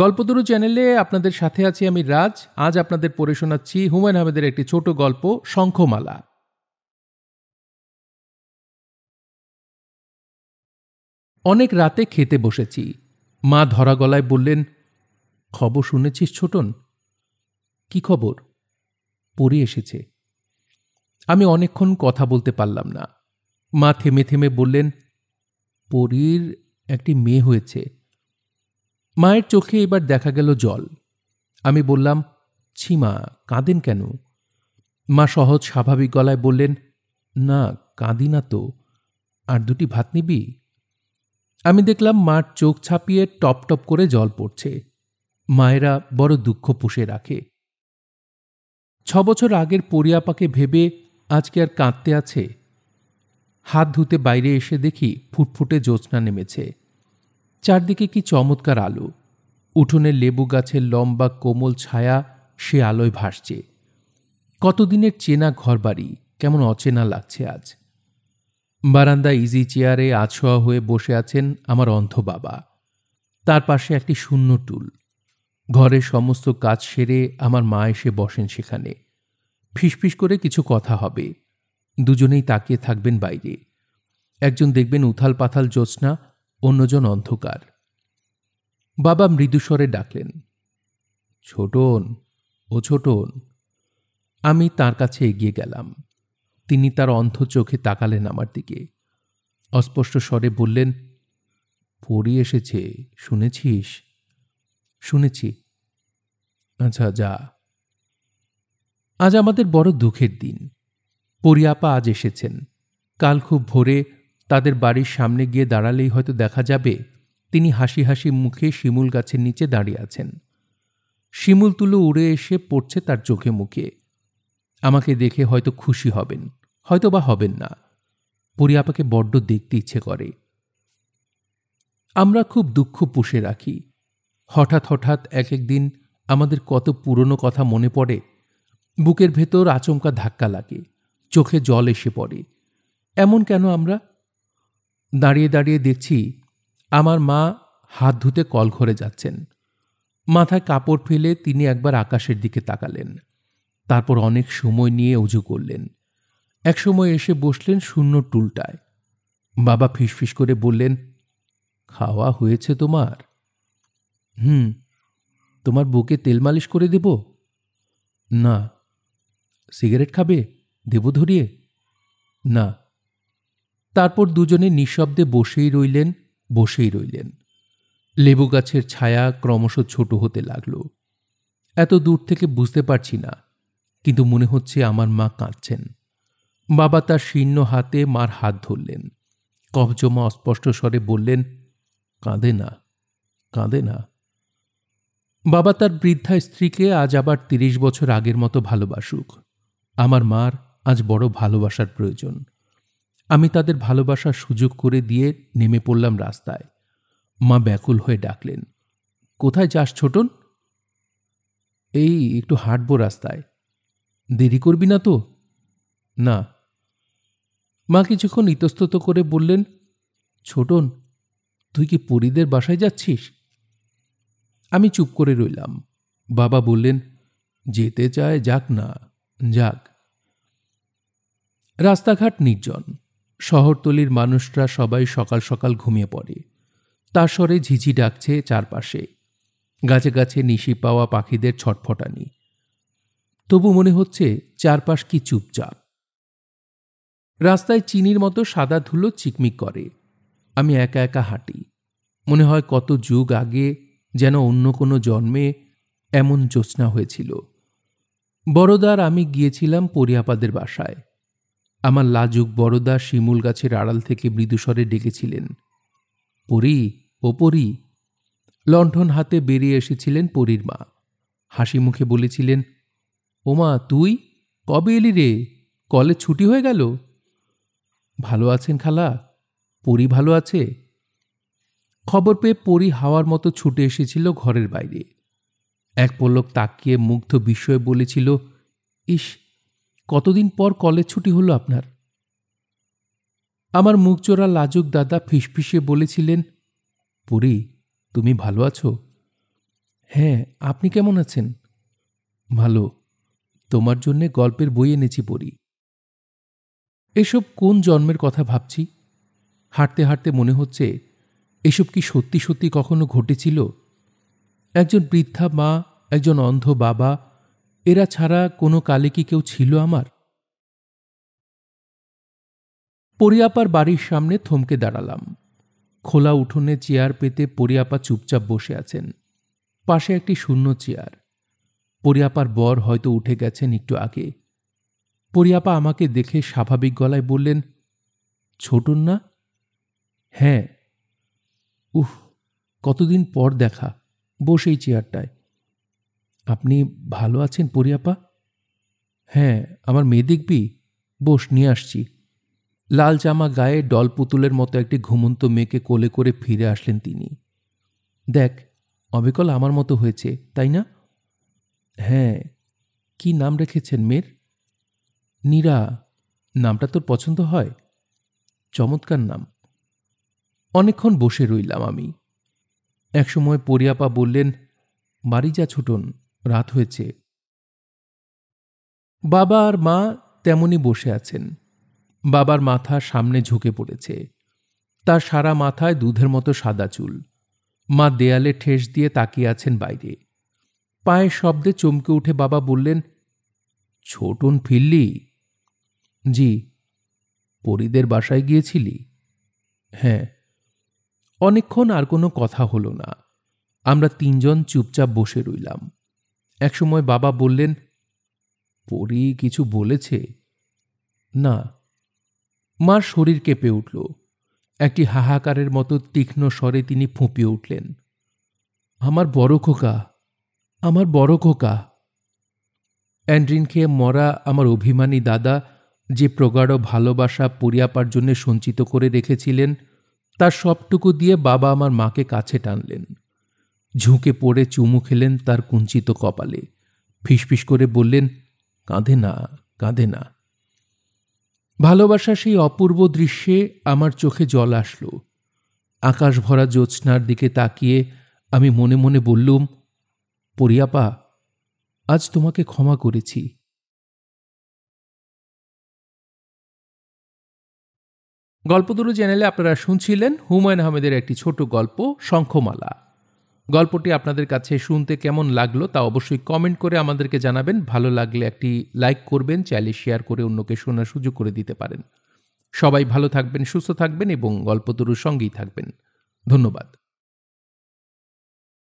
গল্পদুরু চ্যানেলে আপনাদের সাথে আছি আমি রাজ আজ আপনাদের পড়ে শোনাচ্ছি হুমায়ুন আহমেদের একটি ছোট গল্প শঙ্খমালা অনেক রাতে খেতে বসেছি মা ধরা গলায় বললেন খবর শুনেছিস ছোটন কি খবর পড়ে এসেছে আমি অনেকক্ষণ কথা বলতে পারলাম না মা থেমে থেমে বললেন পরীর একটি মেয়ে হয়েছে মায়ের চোখে এবার দেখা গেল জল আমি বললাম ছিমা কাঁদেন কেন মা সহজ স্বাভাবিক গলায় বললেন না কাঁদি না তো আর দুটি ভাত নিবি আমি দেখলাম মার চোখ ছাপিয়ে টপ টপ করে জল পড়ছে মায়েরা বড় দুঃখ পুষে রাখে ছ বছর আগের পরিয়াপাকে ভেবে আজকে আর কাঁদতে আছে হাত ধুতে বাইরে এসে দেখি ফুটফুটে জ্যোৎস্না নেমেছে চারদিকে কি চমৎকার আলো উঠোনে লেবু গাছের লম্বা কোমল ছায়া সে আলোয় ভাসছে কতদিনের চেনা ঘরবাড়ি কেমন অচেনা লাগছে আজ বারান্দা ইজি চেয়ারে আছোয়া হয়ে বসে আছেন আমার অন্ধ বাবা তার পাশে একটি শূন্য টুল ঘরের সমস্ত কাজ সেরে আমার মা এসে বসেন সেখানে ফিসফিস করে কিছু কথা হবে দুজনেই তাকিয়ে থাকবেন বাইরে একজন দেখবেন উথাল পাথাল জ্যোৎস্না অন্যজন অন্ধকার বাবা মৃদুস্বরে ডাকলেন ছোটন ও ছোটন আমি তার কাছে এগিয়ে গেলাম তিনি তার অন্ধ চোখে তাকালেন আমার দিকে অস্পষ্ট স্বরে বললেন পড়ি এসেছে শুনেছিস শুনেছি আচ্ছা যা আজ আমাদের বড় দুঃখের দিন পরিয়াপা আজ এসেছেন কাল খুব ভোরে তাদের বাড়ির সামনে গিয়ে দাঁড়ালেই হয়তো দেখা যাবে তিনি হাসি হাসি মুখে শিমুল গাছের নিচে দাঁড়িয়ে আছেন শিমুল তুলো উড়ে এসে পড়ছে তার চোখে মুখে আমাকে দেখে হয়তো খুশি হবেন হয়তো বা হবেন না পরি আপাকে বড্ড দেখতে ইচ্ছে করে আমরা খুব দুঃখ পুষে রাখি হঠাৎ হঠাৎ এক একদিন আমাদের কত পুরনো কথা মনে পড়ে বুকের ভেতর আচমকা ধাক্কা লাগে চোখে জল এসে পড়ে এমন কেন আমরা দাঁড়িয়ে দাঁড়িয়ে দেখছি আমার মা হাত ধুতে কল ঘরে যাচ্ছেন মাথায় কাপড় ফেলে তিনি একবার আকাশের দিকে তাকালেন তারপর অনেক সময় নিয়ে উজু করলেন এক সময় এসে বসলেন শূন্য টুলটায় বাবা ফিসফিস করে বললেন খাওয়া হয়েছে তোমার হুম তোমার বুকে তেল মালিশ করে দেব না সিগারেট খাবে দেব ধরিয়ে না তারপর দুজনে নিঃশব্দে বসেই রইলেন বসেই রইলেন লেবু গাছের ছায়া ক্রমশ ছোট হতে লাগল এত দূর থেকে বুঝতে পারছি না কিন্তু মনে হচ্ছে আমার মা কাঁদছেন বাবা তার শীর্ণ হাতে মার হাত ধরলেন কবজমা অস্পষ্ট স্বরে বললেন কাঁদে না কাঁদে না বাবা তার বৃদ্ধা স্ত্রীকে আজ আবার তিরিশ বছর আগের মতো ভালোবাসুক আমার মার আজ বড় ভালোবাসার প্রয়োজন আমি তাদের ভালোবাসার সুযোগ করে দিয়ে নেমে পড়লাম রাস্তায় মা ব্যাকুল হয়ে ডাকলেন কোথায় যাস ছোটন এই একটু হাঁটবো রাস্তায় দেরি করবি না তো না মা কিছুক্ষণ ইতস্তত করে বললেন ছোটন তুই কি পরিদের বাসায় যাচ্ছিস আমি চুপ করে রইলাম বাবা বললেন যেতে চায় যাক না যাক রাস্তাঘাট নির্জন শহরতলির মানুষরা সবাই সকাল সকাল ঘুমিয়ে পড়ে তার স্বরে ঝিঝি ডাকছে চারপাশে গাছে গাছে নিশি পাওয়া পাখিদের ছটফটানি তবু মনে হচ্ছে চারপাশ কি চুপচাপ রাস্তায় চিনির মতো সাদা ধুলো চিকমিক করে আমি একা একা হাঁটি মনে হয় কত যুগ আগে যেন অন্য কোনো জন্মে এমন জ্যোৎস্না হয়েছিল বড়দার আমি গিয়েছিলাম পরিয়াপাদের বাসায় আমার লাজুক বড়দা শিমুল গাছের আড়াল থেকে মৃদুস্বরে ডেকেছিলেন পরি ও পরি লণ্ঠন হাতে বেরিয়ে এসেছিলেন পরীর মা হাসি মুখে বলেছিলেন ওমা তুই কবে এলি রে কলেজ ছুটি হয়ে গেল ভালো আছেন খালা পরি ভালো আছে খবর পেয়ে পরি হাওয়ার মতো ছুটে এসেছিল ঘরের বাইরে এক পলক তাকিয়ে মুগ্ধ বিস্ময়ে বলেছিল ইস কতদিন পর কলেজ ছুটি হলো আপনার আমার মুখ চোরা লাজুক দাদা ফিসফিসে বলেছিলেন পুরি তুমি ভালো আছো হ্যাঁ আপনি কেমন আছেন ভালো তোমার জন্য গল্পের বই এনেছি পড়ি এসব কোন জন্মের কথা ভাবছি হাঁটতে হাঁটতে মনে হচ্ছে এসব কি সত্যি সত্যি কখনো ঘটেছিল একজন বৃদ্ধা মা একজন অন্ধ বাবা এরা ছাড়া কোনো কালে কি কেউ ছিল আমার পরিয়াপার বাড়ির সামনে থমকে দাঁড়ালাম খোলা উঠোনে চেয়ার পেতে পরিয়াপা চুপচাপ বসে আছেন পাশে একটি শূন্য চেয়ার পরিয়াপার বর হয়তো উঠে গেছেন একটু আগে পরিয়াপা আমাকে দেখে স্বাভাবিক গলায় বললেন ছোটন না হ্যাঁ উহ কতদিন পর দেখা বসেই চেয়ারটায় আপনি ভালো আছেন পরিয়াপা হ্যাঁ আমার মেয়ে দেখবি বস নিয়ে আসছি লাল জামা গায়ে ডল পুতুলের মতো একটি ঘুমন্ত মেয়েকে কোলে করে ফিরে আসলেন তিনি দেখ অবিকল আমার মতো হয়েছে তাই না হ্যাঁ কি নাম রেখেছেন মেয়ের নীরা নামটা তোর পছন্দ হয় চমৎকার নাম অনেকক্ষণ বসে রইলাম আমি একসময় পরিয়াপা বললেন বাড়ি যা ছুটন রাত হয়েছে বাবা আর মা তেমনি বসে আছেন বাবার মাথা সামনে ঝুঁকে পড়েছে তার সারা মাথায় দুধের মতো সাদা চুল মা দেয়ালে ঠেস দিয়ে তাকিয়ে আছেন বাইরে পায়ের শব্দে চমকে উঠে বাবা বললেন ছোটন ফিরলি জি পরিদের বাসায় গিয়েছিলি হ্যাঁ অনেকক্ষণ আর কোনো কথা হলো না আমরা তিনজন চুপচাপ বসে রইলাম একসময় বাবা বললেন পরি কিছু বলেছে না মার শরীর কেঁপে উঠল একটি হাহাকারের মতো তীক্ষ্ণ স্বরে তিনি ফুঁপিয়ে উঠলেন আমার বড় খোকা আমার বড় খোকা অ্যান্ড্রিন খেয়ে মরা আমার অভিমানী দাদা যে প্রগাঢ় ভালোবাসা পরিয়াপার জন্য সঞ্চিত করে রেখেছিলেন তার সবটুকু দিয়ে বাবা আমার মাকে কাছে টানলেন ঝুঁকে পড়ে চুমু খেলেন তার কুঞ্চিত কপালে ফিসফিস করে বললেন কাঁধে না কাঁধে না ভালোবাসা সেই অপূর্ব দৃশ্যে আমার চোখে জল আসলো আকাশ ভরা জ্যোৎস্নার দিকে তাকিয়ে আমি মনে মনে বললুম পরিয়াপা আজ তোমাকে ক্ষমা করেছি গল্পদুরু চ্যানেলে আপনারা শুনছিলেন হুমায়ুন আহমেদের একটি ছোট গল্প শঙ্খমালা গল্পটি আপনাদের কাছে শুনতে কেমন লাগলো তা অবশ্যই কমেন্ট করে আমাদেরকে জানাবেন ভালো লাগলে একটি লাইক করবেন চাইলে শেয়ার করে অন্যকে শোনার সুযোগ করে দিতে পারেন সবাই ভালো থাকবেন সুস্থ থাকবেন এবং গল্পতরুর সঙ্গেই থাকবেন ধন্যবাদ